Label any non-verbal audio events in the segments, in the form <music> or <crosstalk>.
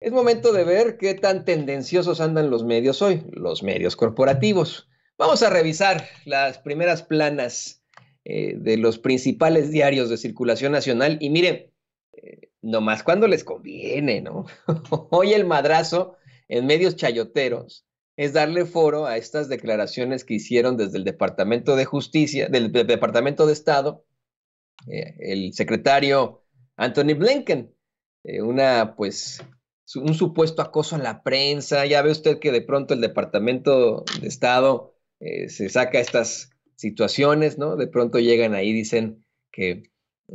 Es momento de ver qué tan tendenciosos andan los medios hoy, los medios corporativos. Vamos a revisar las primeras planas eh, de los principales diarios de circulación nacional y miren, eh, nomás cuando les conviene, ¿no? <laughs> hoy el madrazo en medios chayoteros es darle foro a estas declaraciones que hicieron desde el Departamento de Justicia, del Departamento de Estado, eh, el secretario Anthony Blinken, una pues un supuesto acoso a la prensa. Ya ve usted que de pronto el Departamento de Estado eh, se saca estas situaciones, ¿no? De pronto llegan ahí, dicen que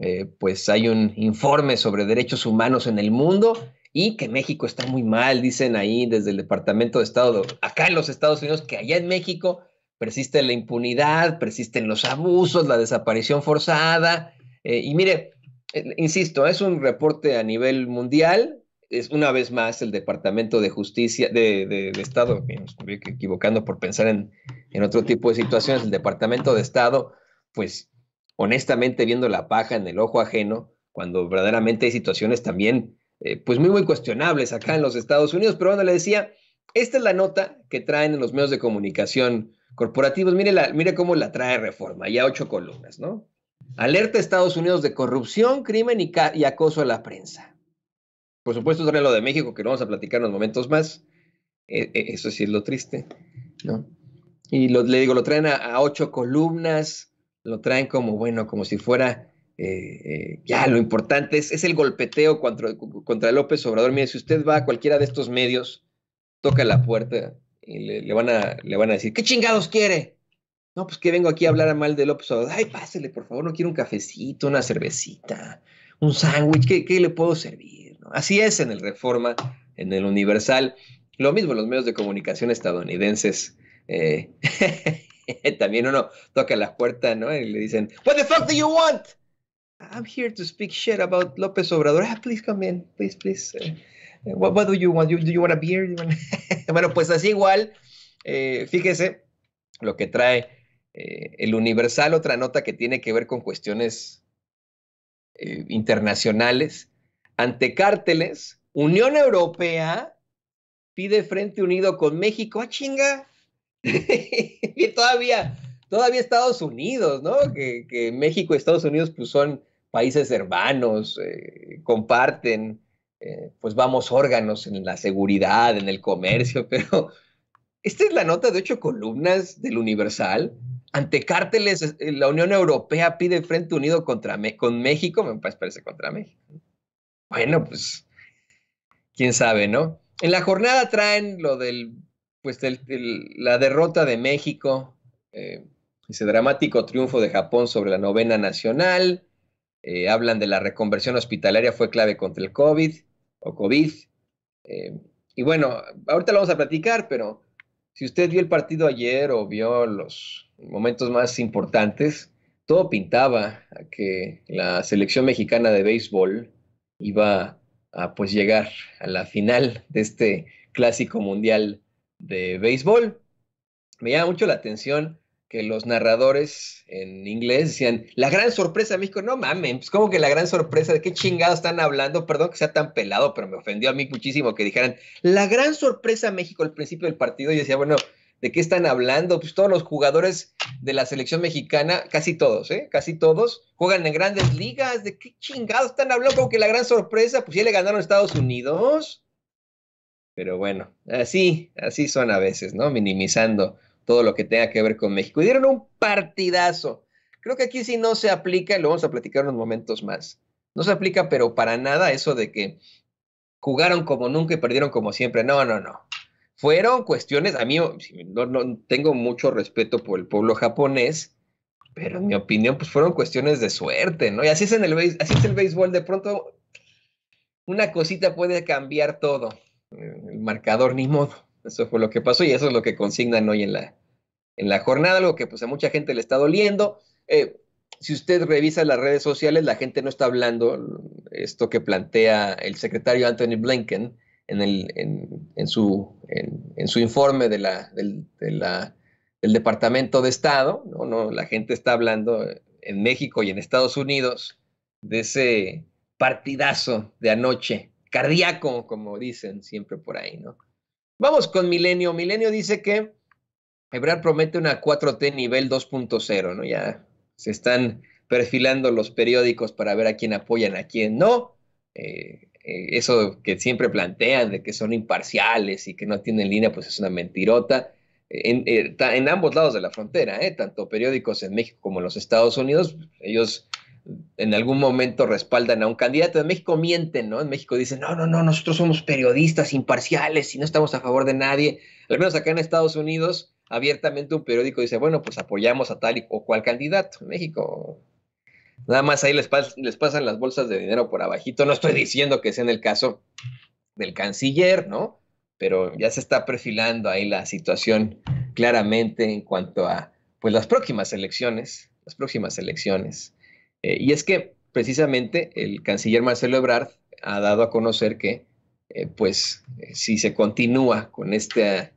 eh, pues hay un informe sobre derechos humanos en el mundo y que México está muy mal, dicen ahí desde el Departamento de Estado, acá en los Estados Unidos, que allá en México persiste la impunidad, persisten los abusos, la desaparición forzada. Eh, y mire, insisto, es un reporte a nivel mundial, es una vez más el Departamento de Justicia de, de, Estado, me estoy equivocando por pensar en, otro tipo de situaciones, el Departamento de Estado, pues honestamente viendo la paja en el ojo ajeno, cuando verdaderamente hay situaciones también, eh, pues muy, muy cuestionables acá en los Estados Unidos. Pero bueno, le decía, esta es la nota que traen en los medios de comunicación corporativos. Mire, la, mire cómo la trae Reforma, ya ocho columnas, ¿no? Alerta a Estados Unidos de corrupción, crimen y acoso a la prensa. Por supuesto, traen lo de México, que lo vamos a platicar en unos momentos más. E, e, eso sí es lo triste, ¿no? Y le digo, lo traen a, ocho columnas, lo traen como, bueno, como si fuera, eh, eh, ya, lo importante es, el golpeteo contra, López Obrador. Mire, si usted va a cualquiera de estos medios, toca la puerta y le, van a, le van a decir, ¿qué chingados quiere? No, pues que vengo aquí a hablar a mal de López Obrador. Ay, pásele, por favor, no quiero un cafecito, una cervecita, un sándwich, ¿qué le puedo servir? Así es en el Reforma, en el Universal, lo mismo en los medios de comunicación estadounidenses. Eh, <laughs> también uno toca la puerta, ¿no? Y le dicen, What the fuck do you want? I'm here to speak shit about López Obrador. Ah, please come in, please, please. Eh, eh, what, what, do you want? do you want a beer? <laughs> bueno, pues así igual, fíjese lo que trae el Universal, otra nota que tiene que ver con cuestiones internacionales ante cárteles, Unión Europea pide Frente Unido con México. a ¡Ah, chinga! <laughs> y todavía, todavía Estados Unidos, ¿no? Que, México y Estados Unidos pues, son países hermanos, eh, comparten, eh, pues vamos órganos en la seguridad, en el comercio, <laughs> pero esta es la nota de ocho columnas del Universal. Ante cárteles, eh, la Unión Europea pide Frente Unido contra con México, me parece contra México. Bueno, pues quién sabe, ¿no? En la jornada traen lo del, pues la derrota de México, eh, ese dramático triunfo de Japón sobre la novena nacional. Eh, hablan de la reconversión hospitalaria fue clave contra el COVID o COVID. Eh, y bueno, ahorita lo vamos a platicar, pero si usted vio el partido ayer o vio los momentos más importantes, todo pintaba a que la selección mexicana de béisbol iba a pues llegar a la final de este clásico mundial de béisbol. Me llama mucho la atención que los narradores en inglés decían, la gran sorpresa México, no mames, pues, como que la gran sorpresa, ¿de qué chingados están hablando? Perdón que sea tan pelado, pero me ofendió a mí muchísimo que dijeran, la gran sorpresa México al principio del partido. Y decía, bueno, ¿De qué están hablando? Pues todos los jugadores de la selección mexicana, casi todos, ¿eh? Casi todos, juegan en grandes ligas. ¿De qué chingados están hablando? Como que la gran sorpresa, pues ya le ganaron a Estados Unidos. Pero bueno, así, así son a veces, ¿no? Minimizando todo lo que tenga que ver con México. Y dieron un partidazo. Creo que aquí sí no se aplica, y lo vamos a platicar unos momentos más. No se aplica, pero para nada eso de que jugaron como nunca y perdieron como siempre. No, no, no fueron cuestiones, a mí no, no tengo mucho respeto por el pueblo japonés, pero en mi opinión, pues fueron cuestiones de suerte, ¿no? Y así es, en el, así es el béisbol, de pronto una cosita puede cambiar todo, eh, el marcador ni modo, eso fue lo que pasó y eso es lo que consignan hoy en la, en la jornada, lo que pues a mucha gente le está doliendo. Eh, si usted revisa las redes sociales, la gente no está hablando esto que plantea el secretario Anthony Blinken en, su, informe del, Departamento de Estado, ¿no? la gente está hablando en México y en Estados Unidos de ese partidazo de anoche, cardíaco, como dicen siempre por ahí, ¿no? Vamos con Milenio. Milenio dice que Ebrard promete una 4T nivel 2.0, ¿no? Ya se están perfilando los periódicos para ver a quién apoyan, a quién no. Eh, eh, eso que siempre plantean de que son imparciales y que no tienen línea, pues es una mentirota. Eh, eh, en, ambos lados de la frontera, tanto periódicos en México como en los Estados Unidos, ellos en algún momento respaldan a un candidato. En México mienten, ¿no? En México dicen, no, no, no, nosotros somos periodistas imparciales y no estamos a favor de nadie. Al menos acá en Estados Unidos, abiertamente un periódico dice, bueno, pues apoyamos a tal o cual candidato. En México, Nada más ahí les, pasan las bolsas de dinero por abajito. No estoy diciendo que sea en el caso del canciller, ¿no? Pero ya se está perfilando ahí la situación claramente en cuanto a pues las próximas elecciones, las próximas elecciones. Eh, y es que precisamente el canciller Marcelo Ebrard ha dado a conocer que eh, pues eh, si se continúa con esta,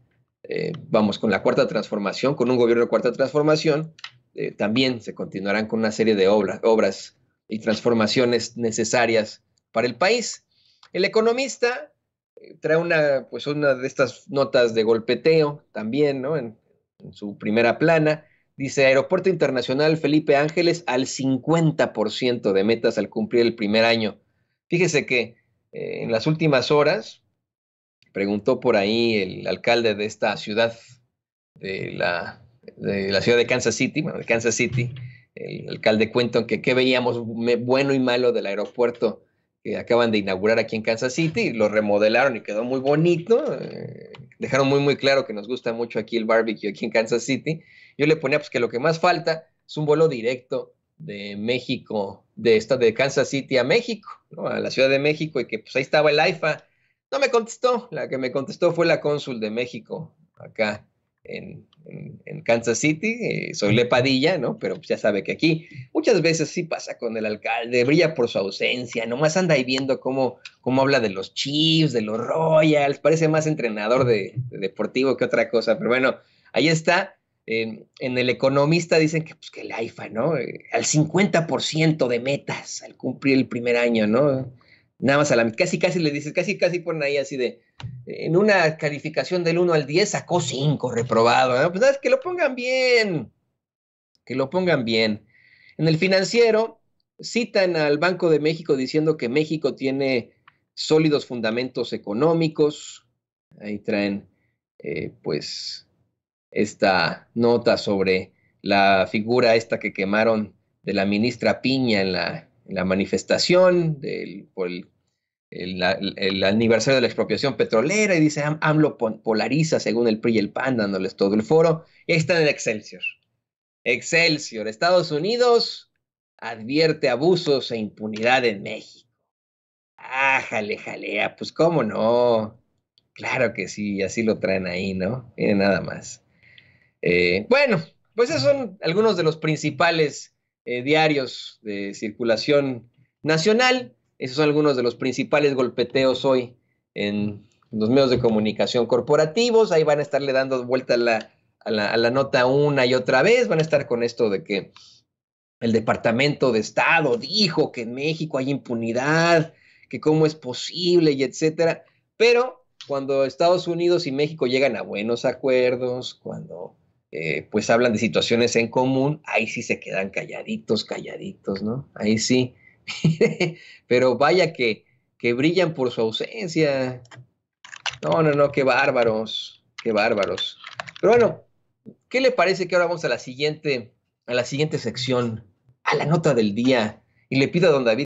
vamos, con la cuarta transformación, con un gobierno de cuarta transformación, eh, también se continuarán con una serie de obras y transformaciones necesarias para el país. El economista eh, trae una, pues una de estas notas de golpeteo también, ¿no? En, su primera plana. Dice Aeropuerto Internacional Felipe Ángeles al 50% de metas al cumplir el primer año. Fíjese que eh, en las últimas horas preguntó por ahí el alcalde de esta ciudad de la de la ciudad de Kansas City, bueno, de Kansas City, el alcalde cuenta que qué veíamos bueno y malo del aeropuerto que acaban de inaugurar aquí en Kansas City, lo remodelaron y quedó muy bonito, eh, dejaron muy muy claro que nos gusta mucho aquí el barbecue aquí en Kansas City. Yo le ponía pues que lo que más falta es un vuelo directo de México, de de Kansas City a México, a la Ciudad de México y que pues ahí estaba el AIFA. No me contestó, la que me contestó fue la cónsul de México acá en, Kansas City, eh, soy lepadilla, ¿no? Pero pues, ya sabe que aquí muchas veces sí pasa con el alcalde, brilla por su ausencia, nomás anda ahí viendo cómo, habla de los Chiefs, de los Royals, parece más entrenador de, deportivo que otra cosa, pero bueno, ahí está. En, El Economista dicen que, el pues, AIFA, ¿no? Eh, al 50% de metas al cumplir el primer año, ¿no? Nada más a la casi casi le dices, casi casi ponen ahí así de, en una calificación del 1 al 10 sacó 5 reprobado. Pues nada, que lo pongan bien, que lo pongan bien. En el financiero citan al Banco de México diciendo que México tiene sólidos fundamentos económicos. Ahí traen eh, pues esta nota sobre la figura esta que quemaron de la ministra Piña en la la manifestación del, el, aniversario de la expropiación petrolera y dice AMLO polariza según el PRI y el PAN dándoles todo el foro. está en Excelsior. Excelsior, Estados Unidos advierte abusos e impunidad en México. Ah, jale, jalea, pues cómo no. Claro que sí, así lo traen ahí, ¿no? nada más. Eh, bueno, pues esos son algunos de los principales eh, diarios de circulación nacional. Esos son algunos de los principales golpeteos hoy en los medios de comunicación corporativos. Ahí van a estarle dando vuelta a la, a la nota una y otra vez. Van a estar con esto de que el Departamento de Estado dijo que en México hay impunidad, que cómo es posible y etcétera. Pero cuando Estados Unidos y México llegan a buenos acuerdos, cuando eh, pues hablan de situaciones en común, ahí sí se quedan calladitos, calladitos, ¿no? Ahí sí. <laughs> Pero vaya que, que brillan por su ausencia. No, no, no, qué bárbaros, qué bárbaros. Pero bueno, ¿qué le parece que ahora vamos a la siguiente, a la siguiente sección, a la nota del día? Y le pido a don David